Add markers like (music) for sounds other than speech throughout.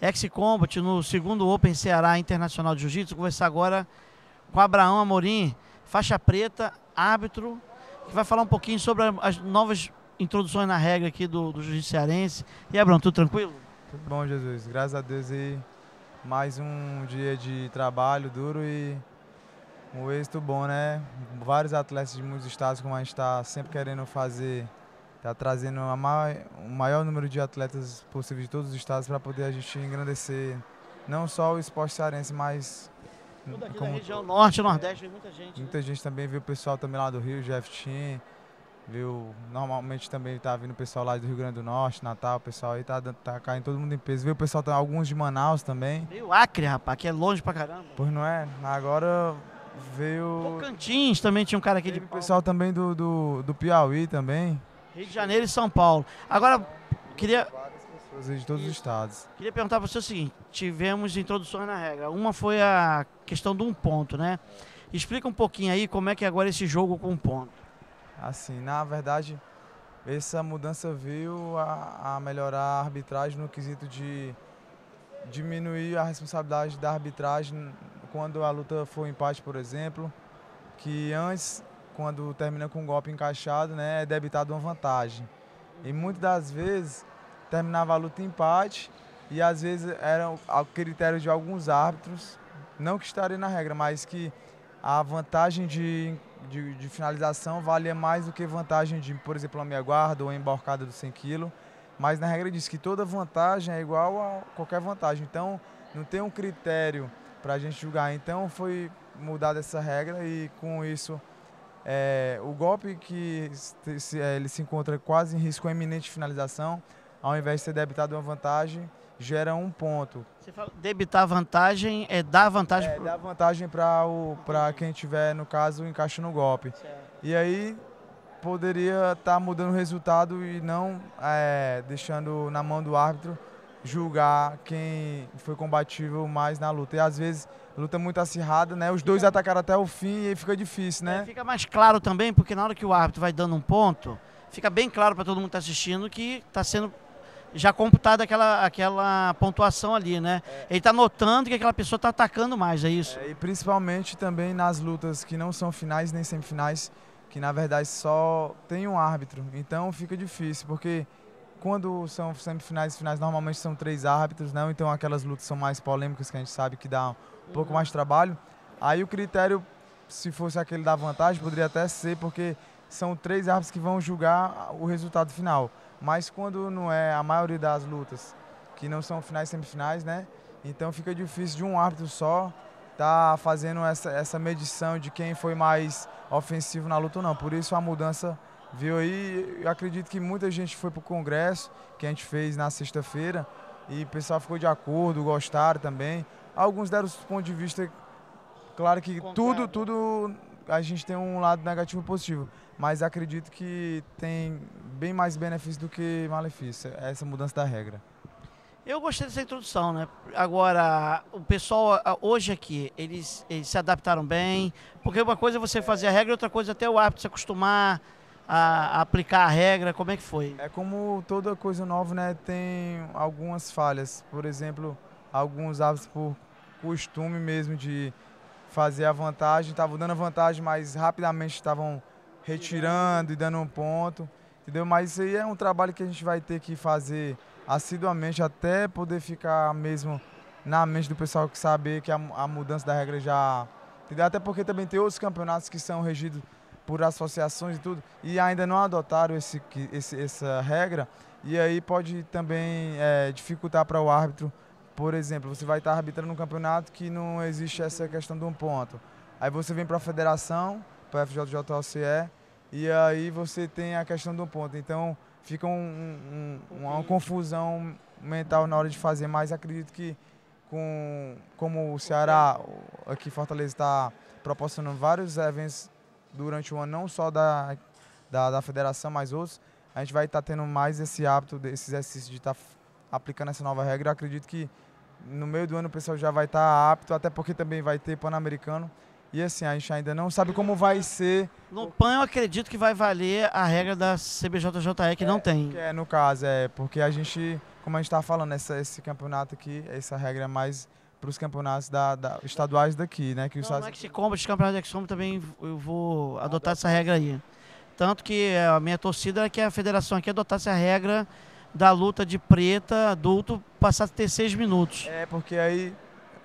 X-Combat no segundo Open Ceará Internacional de Jiu-Jitsu. Conversar agora com Abraão Amorim, faixa preta, árbitro, que vai falar um pouquinho sobre as novas introduções na regra aqui do, do Jiu-Jitsu cearense. E Abraão, tudo tranquilo? Tudo bom, Jesus. Graças a Deus aí, mais um dia de trabalho duro e um êxito bom, né? Vários atletas de muitos estados, como a gente está sempre querendo fazer está trazendo maior, o maior número de atletas possível de todos os estados para poder a gente engrandecer não só o esporte cearense, mas Tudo aqui como da região norte, nordeste, vem muita gente. Muita né? gente também viu o pessoal também lá do Rio, Jeff Team, viu, normalmente também está vindo o pessoal lá do Rio Grande do Norte, Natal, o pessoal aí está tá caindo todo mundo em peso. Viu o pessoal, tá, alguns de Manaus também. Veio Acre, rapaz, que é longe pra caramba. Pois não é, agora veio... Tocantins também tinha um cara aqui de... o pessoal também do, do, do Piauí também, Rio de Janeiro e São Paulo. Agora, queria. Pessoas de todos os estados. Queria perguntar para você o seguinte: tivemos introduções na regra. Uma foi a questão do um ponto, né? Explica um pouquinho aí como é que é agora esse jogo com um ponto. Assim, na verdade, essa mudança veio a, a melhorar a arbitragem no quesito de diminuir a responsabilidade da arbitragem quando a luta foi empate, por exemplo, que antes quando termina com um golpe encaixado, né, é debitado uma vantagem. E muitas das vezes terminava a luta em empate e às vezes era ao critério de alguns árbitros, não que estaria na regra, mas que a vantagem de, de, de finalização valia mais do que vantagem de, por exemplo, a meia guarda ou a embarcada do 100 kg. Mas na regra diz que toda vantagem é igual a qualquer vantagem. Então não tem um critério para a gente julgar. Então foi mudada essa regra e com isso é, o golpe que se, é, ele se encontra quase em risco é iminente de finalização, ao invés de ser debitado uma vantagem, gera um ponto. Você fala debitar vantagem é dar vantagem? É, pro... dar vantagem para quem tiver, no caso, o encaixe no golpe. Certo. E aí poderia estar tá mudando o resultado e não é, deixando na mão do árbitro julgar quem foi combativo mais na luta. E às vezes luta muito acirrada, né? Os dois atacaram até o fim e aí fica difícil, né? É, fica mais claro também, porque na hora que o árbitro vai dando um ponto, fica bem claro para todo mundo que tá assistindo que está sendo já computada aquela, aquela pontuação ali, né? É. Ele está notando que aquela pessoa está atacando mais, é isso? É, e principalmente também nas lutas que não são finais nem semifinais, que na verdade só tem um árbitro. Então fica difícil, porque quando são semifinais e finais, normalmente são três árbitros, né? Então aquelas lutas são mais polêmicas que a gente sabe que dá um uhum. pouco mais de trabalho. Aí o critério, se fosse aquele da vantagem, poderia até ser, porque são três árbitros que vão julgar o resultado final. Mas quando não é a maioria das lutas, que não são finais e semifinais, né? Então fica difícil de um árbitro só estar tá fazendo essa, essa medição de quem foi mais ofensivo na luta ou não. Por isso a mudança viu aí. Eu acredito que muita gente foi para o congresso que a gente fez na sexta-feira e o pessoal ficou de acordo, gostaram também. Alguns deram os pontos de vista, claro que tudo, tudo a gente tem um lado negativo e positivo, mas acredito que tem bem mais benefício do que malefício essa mudança da regra. Eu gostei dessa introdução, né? Agora, o pessoal hoje aqui, eles, eles se adaptaram bem, porque uma coisa é você fazer a regra, outra coisa é até o hábito se acostumar, a aplicar a regra? Como é que foi? É como toda coisa nova, né? Tem algumas falhas. Por exemplo, alguns hábitos por costume mesmo de fazer a vantagem. Estavam dando a vantagem, mas rapidamente estavam retirando e dando um ponto. Entendeu? Mas isso aí é um trabalho que a gente vai ter que fazer assiduamente até poder ficar mesmo na mente do pessoal que saber que a, a mudança da regra já. Entendeu? Até porque também tem outros campeonatos que são regidos por associações e tudo, e ainda não adotaram esse, esse essa regra, e aí pode também é, dificultar para o árbitro. Por exemplo, você vai estar arbitrando um campeonato que não existe essa questão de um ponto. Aí você vem para a federação, para a FJJOCE, e aí você tem a questão do ponto. Então fica um, um, uma confusão mental na hora de fazer, mas acredito que com, como o Ceará, aqui Fortaleza está proporcionando vários eventos durante o ano, não só da, da, da federação, mas outros, a gente vai estar tá tendo mais esse hábito, esse exercício de estar tá aplicando essa nova regra. Eu acredito que no meio do ano o pessoal já vai estar tá apto, até porque também vai ter Pan-Americano. E assim, a gente ainda não sabe como vai ser. No PAN eu acredito que vai valer a regra da CBJJE que é, não tem. é, no caso, é, porque a gente, como a gente estava tá falando, essa, esse campeonato aqui, essa regra é mais para os campeonatos da, da, estaduais daqui, né? Que os Não, Estados... os campeonatos de Combo também eu vou adotar essa regra aí. Tanto que é, a minha torcida é que a federação aqui adotasse a regra da luta de preta adulto passar a ter seis minutos. É, porque aí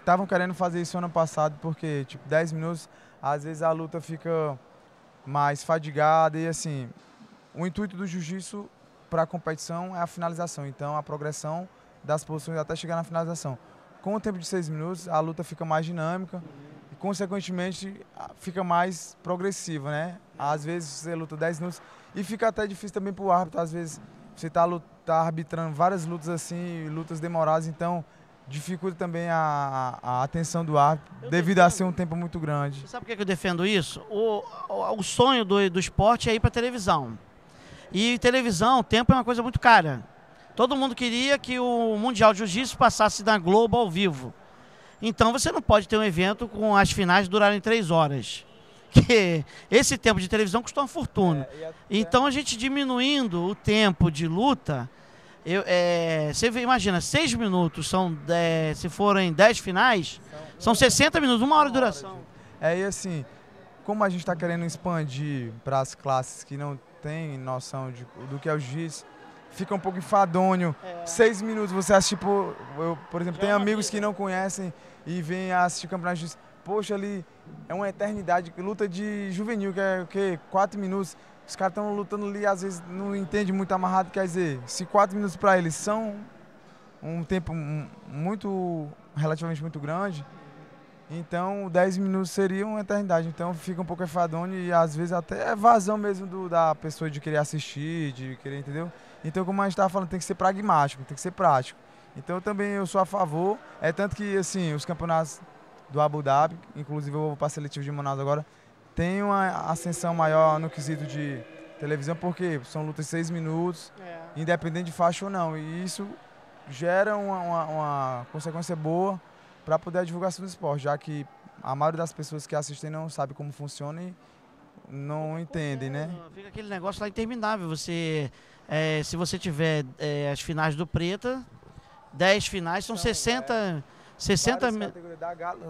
estavam querendo fazer isso ano passado, porque, tipo, dez minutos, às vezes a luta fica mais fadigada e assim. O intuito do jiu-jitsu para a competição é a finalização, então a progressão das posições até chegar na finalização com o tempo de seis minutos, a luta fica mais dinâmica e, consequentemente, fica mais progressiva, né? Às vezes você luta 10 minutos e fica até difícil também para o árbitro. Às vezes você está tá arbitrando várias lutas assim, lutas demoradas, então dificulta também a, a atenção do árbitro eu devido defendo. a ser um tempo muito grande. Você sabe por que eu defendo isso? O, o, o sonho do, do esporte é ir para televisão. E televisão, tempo é uma coisa muito cara. Todo mundo queria que o Mundial de Jiu-Jitsu passasse na Globo ao vivo. Então você não pode ter um evento com as finais durarem três horas. (laughs) Que esse tempo de televisão custa uma fortuna. É, é. Então a gente diminuindo o tempo de luta, eu, é, você imagina, seis minutos são, é, se forem dez finais, são 60 minutos, uma hora de duração. É, e assim, como a gente está querendo expandir para as classes que não têm noção de, do que é o jiu-jitsu, fica um pouco enfadonho. É. Seis minutos você assiste, por, eu, por exemplo, Já tem é amigos que não conhecem e vêm assistir o Campeonato de Poxa, ali é uma eternidade, luta de juvenil, que é o quê? Quatro minutos. Os caras estão lutando ali, às vezes não entende muito amarrado, quer dizer, se quatro minutos para eles são um tempo muito, relativamente muito grande, então, 10 minutos seria uma eternidade. Então, fica um pouco enfadonho e às vezes até é vazão mesmo do, da pessoa de querer assistir, de querer, entendeu? Então, como a gente estava falando, tem que ser pragmático, tem que ser prático. Então, também eu sou a favor. É tanto que, assim, os campeonatos do Abu Dhabi, inclusive eu vou para de Manaus agora, tem uma ascensão maior no quesito de televisão, porque são lutas de seis minutos, é. independente de faixa ou não. E isso gera uma, uma, uma consequência boa para poder a divulgação do esporte, já que a maioria das pessoas que assistem não sabe como funciona e não entendem, né? Fica aquele negócio lá interminável. Você, é, se você tiver é, as finais do Preta, 10 finais, são então, 60... É. 60 minutos.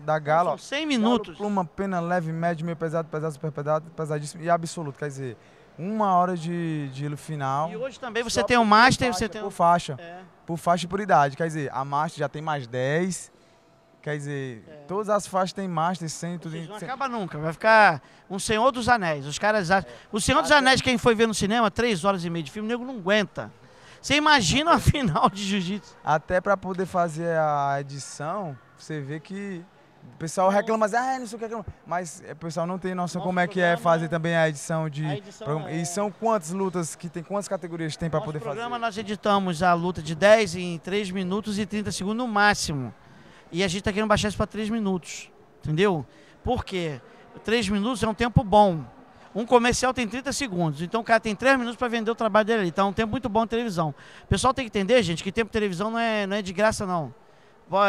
Da gala. são 100 minutos. Galo, pluma, pena, leve, médio, meio pesado, pesado, super pesado, pesadíssimo e absoluto. Quer dizer, uma hora de, de final. E hoje também você tem o um Master, e você tem. Por faixa. É. Por faixa e por idade. Quer dizer, a Master já tem mais 10 Quer dizer, é. todas as faixas têm master, sem tudo. Não acaba nunca, vai ficar um Senhor dos Anéis. Os caras acham... é. O Senhor dos Anéis, quem foi ver no cinema, três horas e meia de filme, o nego não aguenta. Você imagina a (laughs) final de jiu-jitsu. Até para poder fazer a edição, você vê que o pessoal reclama, ah, não sei o que, reclama. mas é, o pessoal não tem noção como é que é fazer né? também a edição de. A edição é... E são quantas lutas que tem, quantas categorias tem para poder programa, fazer? No programa nós editamos a luta de 10 em 3 minutos e 30 segundos no máximo. E a gente está querendo baixar isso para três minutos. Entendeu? Por quê? Três minutos é um tempo bom. Um comercial tem 30 segundos, então o cara tem 3 minutos para vender o trabalho dele ali. Então é um tempo muito bom de televisão. O pessoal tem que entender, gente, que tempo de televisão não é, não é de graça, não.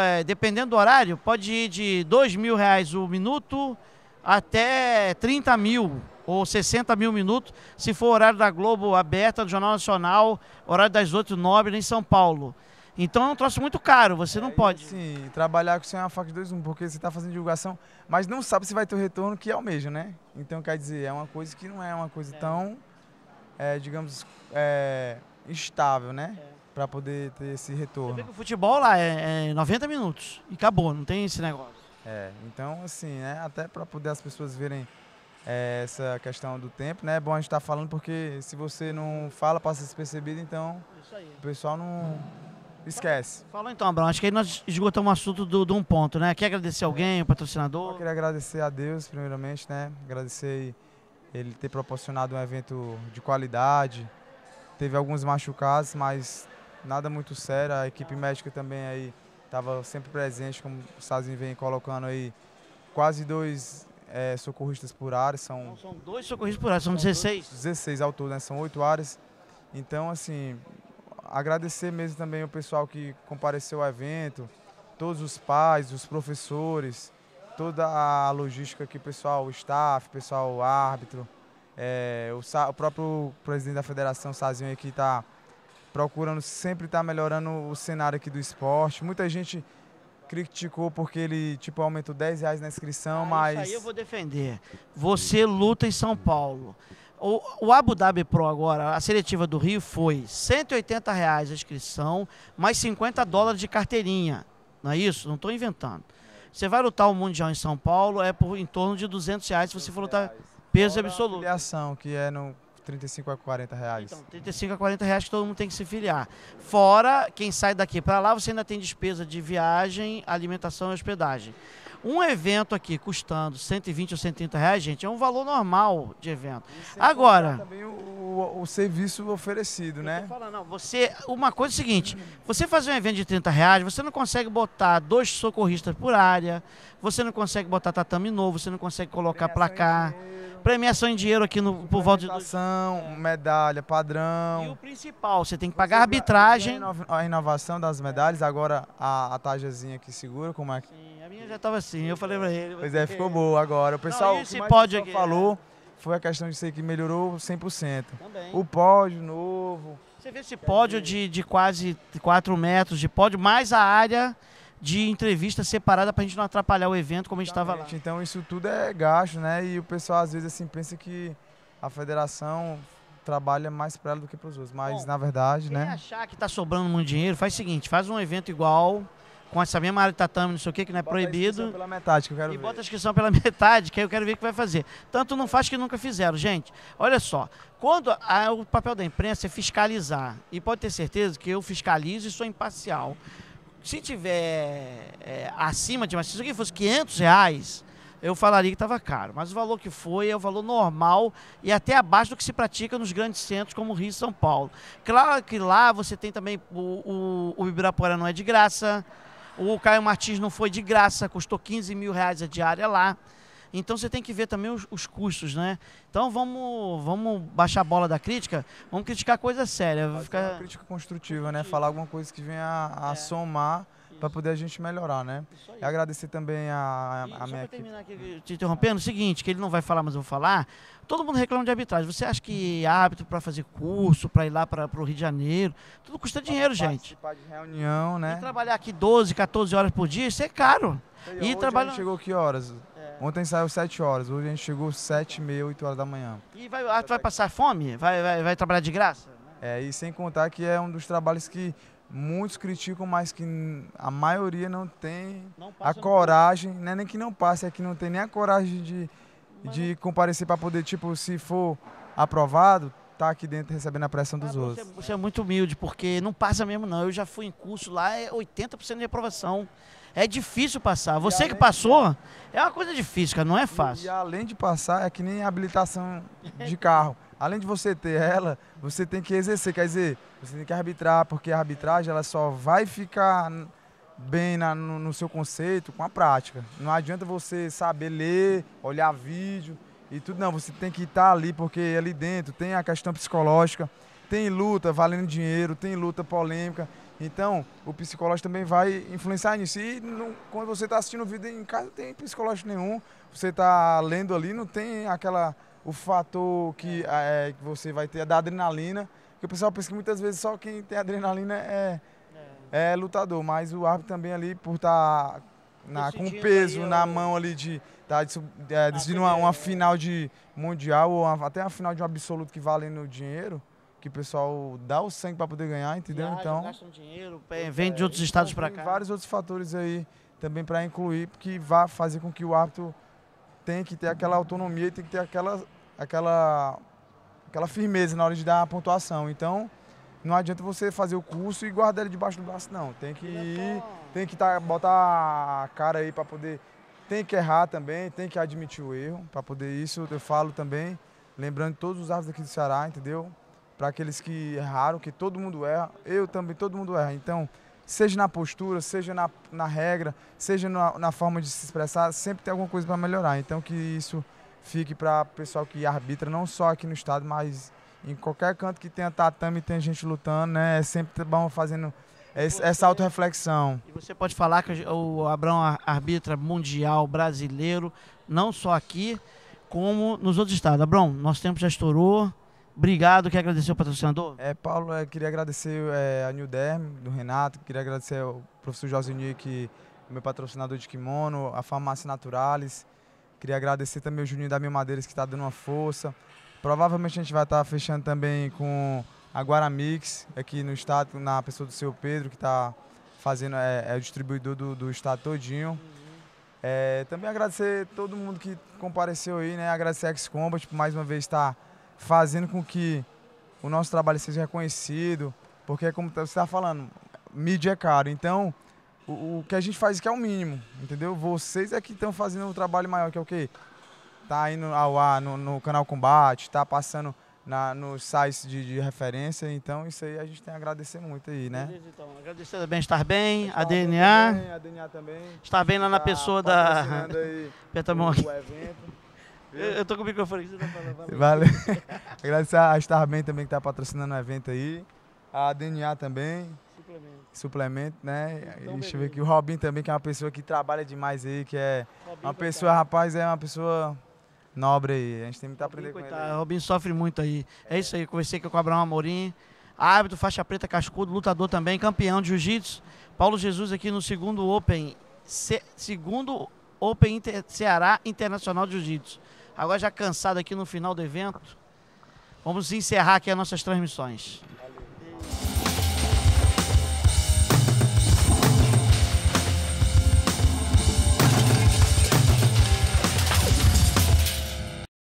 É, dependendo do horário, pode ir de dois mil reais o minuto até 30 mil ou 60 mil minutos, se for horário da Globo aberta, do Jornal Nacional, horário das 8 9 em São Paulo. Então é um troço muito caro, você é, não pode. Sim, trabalhar com você é uma faca de dois um, porque você está fazendo divulgação, mas não sabe se vai ter o retorno que é o mesmo né? Então quer dizer, é uma coisa que não é uma coisa é. tão, é, digamos, estável, é, né? É. Para poder ter esse retorno. o futebol lá é, 90 é minutos e acabou, não tem esse negócio. É, então assim, né? Até para poder as pessoas verem essa questão do tempo, né? É bom a gente estar tá falando porque se você não fala, passa despercebido, então o pessoal não Esquece. falou então, Abraão. Acho que aí nós esgotamos o assunto do, de um ponto, né? Quer agradecer alguém, o um patrocinador? Eu queria agradecer a Deus, primeiramente, né? Agradecer ele ter proporcionado um evento de qualidade. Teve alguns machucados, mas nada muito sério. A equipe médica também aí estava sempre presente, como o Sazinho vem colocando aí, quase dois é, socorristas por área. São, são dois socorristas por área, são, são 16. Dois, 16 ao todo, né? São oito áreas. Então, assim, agradecer mesmo também o pessoal que compareceu ao evento, todos os pais, os professores, toda a logística que o pessoal, o staff, o pessoal, o árbitro, é, o, o, próprio presidente da federação, Sazinho, que está procurando sempre estar tá melhorando o cenário aqui do esporte. Muita gente criticou porque ele tipo aumentou 10 reais na inscrição, ah, mas. Isso aí eu vou defender. Você luta em São Paulo. O, o, Abu Dhabi Pro agora, a seletiva do Rio foi 180 reais a inscrição, mais 50 dólares de carteirinha. Não é isso? Não estou inventando. Você vai lutar o Mundial em São Paulo, é por em torno de 200 reais se você for lutar peso Fora absoluto. Filiação, que é no 35 a 40 reais. Então, 35 a 40 reais que todo mundo tem que se filiar. Fora, quem sai daqui para lá, você ainda tem despesa de viagem, alimentação e hospedagem. Um evento aqui custando 120 ou 130 reais, gente, é um valor normal de evento. Agora. Também o, o, o, serviço oferecido, né? Falando, não, você, uma coisa é o seguinte: você fazer um evento de 30 reais, você não consegue botar dois socorristas por área, você não consegue botar tatame novo, você não consegue colocar placar premiação em dinheiro aqui no por volta de medalha padrão e o principal você tem que pagar arbitragem a, inovação renovação das medalhas agora a, a tajazinha que segura como é que minha já estava assim. Eu falei para ele. Pois é, ficou boa agora. O pessoal, não, esse o pode aqui, né? falou foi a questão de ser que melhorou 100%. Também. O pódio novo. Você vê esse pódio de, de quase 4 metros de pódio, mais a área de entrevista separada para a gente não atrapalhar o evento como a gente estava lá. Então isso tudo é gasto, né? E o pessoal às vezes assim pensa que a federação trabalha mais para ela do que para os outros, mas Bom, na verdade, quem né? achar que está sobrando muito dinheiro, faz o seguinte, faz um evento igual com essa mesma área de tatame, não sei o que, que não é bota proibido. pela metade, que eu quero e ver. bota a inscrição pela (laughs) metade, que aí eu quero ver o que vai fazer. Tanto não faz que nunca fizeram. Gente, olha só. Quando a, o papel da imprensa é fiscalizar, e pode ter certeza que eu fiscalizo e sou imparcial. Se tiver é, acima de, mas se isso aqui fosse 500 reais, eu falaria que estava caro. Mas o valor que foi é o valor normal e até abaixo do que se pratica nos grandes centros como Rio e São Paulo. Claro que lá você tem também o, o, o Ibirapuera não é de graça. O Caio Martins não foi de graça, custou 15 mil reais a diária lá. Então você tem que ver também os, os, custos, né? Então vamos, vamos baixar a bola da crítica, vamos criticar coisa séria. Ficar... Uma crítica construtiva, né? Falar alguma coisa que venha a, a é. somar para poder a gente melhorar, né? E agradecer também a, a, a minha terminar Aqui, te interrompendo, é o seguinte, que ele não vai falar, mas eu vou falar. Todo mundo reclama de arbitragem. Você acha que árbitro para fazer curso, para ir lá para o Rio de Janeiro, tudo custa dinheiro, Participar gente. Participar de reunião, né? E trabalhar aqui 12, 14 horas por dia, isso é caro. E, e hoje trabalha... chegou que horas? É. Ontem saiu 7 horas, hoje a gente chegou 7, meia, 8 horas da manhã. E vai, ah, vai passar fome? Vai, vai, vai trabalhar de graça? É, e sem contar que é um dos trabalhos que muitos criticam, mas que a maioria não tem não a coragem, não é nem que não passe, é que não tem nem a coragem de, de comparecer para poder, tipo, se for aprovado, tá aqui dentro recebendo a pressão dos ah, é outros. Você, você, é muito humilde, porque não passa mesmo não. Eu já fui em curso lá, é 80% de aprovação. É difícil passar. Você que passou, de... é uma coisa difícil, cara, não é fácil. E, e além de passar, é que nem habilitação de carro além de você ter ela, você tem que exercer, quer dizer, você tem que arbitrar, porque a arbitragem ela só vai ficar bem na, no, no, seu conceito com a prática. Não adianta você saber ler, olhar vídeo e tudo, não, você tem que estar ali, porque é ali dentro tem a questão psicológica, tem luta valendo dinheiro, tem luta polêmica. Então, o psicológico também vai influenciar nisso. E não, quando você está assistindo o vídeo em casa, não tem psicológico nenhum. Você está lendo ali, não tem aquela o fator que, é. é, que você vai ter é da adrenalina, que o pessoal pensa que muitas vezes só quem tem adrenalina é, é. é lutador, mas o árbitro também ali, por estar tá com peso aí, na eu... mão ali de tá, de, é, ah, decidindo uma, uma, final de mundial ou uma, até uma final de um absoluto que vale no dinheiro, que o pessoal dá o sangue para poder ganhar, entendeu? Viaja, então, gastam dinheiro, é, vem de outros então estados para cá. Vários outros fatores aí também para incluir, porque vai fazer com que o árbitro tem que ter aquela autonomia e tem que ter aquela aquela, aquela firmeza na hora de dar a pontuação. Então, não adianta você fazer o curso e guardar ele debaixo do braço, não. Tem que é ir, tem que tá, botar a cara aí para poder. Tem que errar também, tem que admitir o erro. Para poder isso, eu falo também, lembrando todos os árbitros aqui do Ceará, entendeu? Para aqueles que erraram, que todo mundo erra, eu também, todo mundo erra. Então, seja na postura, seja na, na regra, seja na, na forma de se expressar, sempre tem alguma coisa para melhorar. Então, que isso fique para o pessoal que arbitra, não só aqui no estado, mas em qualquer canto que tenha tatame, e tenha gente lutando, né? É sempre tá bom fazendo essa, essa autorreflexão. E você pode falar que o Abrão arbitra mundial brasileiro, não só aqui, como nos outros estados. Abrão, nosso tempo já estourou. Obrigado, quer agradecer o patrocinador? É, Paulo, eu é, queria agradecer é, a New Derm, do Renato, queria agradecer ao professor Josinho, que meu patrocinador de kimono, a Farmácia Naturalis, Queria agradecer também o Juninho da Mil Madeiras que está dando uma força. Provavelmente a gente vai estar tá fechando também com a Guaramix, aqui no estado, na pessoa do seu Pedro, que está fazendo, é, é, o distribuidor do, do estado todinho. É, também agradecer todo mundo que compareceu aí, né? Agradecer a X-Combat por mais uma vez estar tá fazendo com que o nosso trabalho seja reconhecido, porque é como você está falando, mídia é caro. Então, o, o, que a gente faz que é o mínimo, entendeu? Vocês é que estão fazendo um trabalho maior, que é o quê? Tá indo ao ar no, no canal Combate, tá passando na, nos sites de, de, referência, então isso aí a gente tem a agradecer muito aí, né? Beleza, então. Agradecer também Estar Bem, a DNA. Também, a DNA também. lá na tá pessoa da... (laughs) Aperta a mão aqui. Eu, eu tô com o microfone que você tá falando. Valeu. (laughs) Agradecer a Estar Bem também que tá patrocinando o evento aí. A DNA também suplemento, né? Então, Deixa eu ver aqui. O Robin também, que é uma pessoa que trabalha demais aí, que é Robin, uma pessoa, rapaz, é uma pessoa nobre aí. A gente tem muito a aprender Robin, com ele. Robin sofre muito aí. É, é isso aí, conversei aqui com o Abraão Amorim, árbitro, faixa preta, cascudo, lutador também, campeão de jiu-jitsu. Paulo Jesus aqui no segundo Open, se, segundo Open Inter, Ceará Internacional de Jiu-Jitsu. Agora já cansado aqui no final do evento, vamos encerrar aqui as nossas transmissões.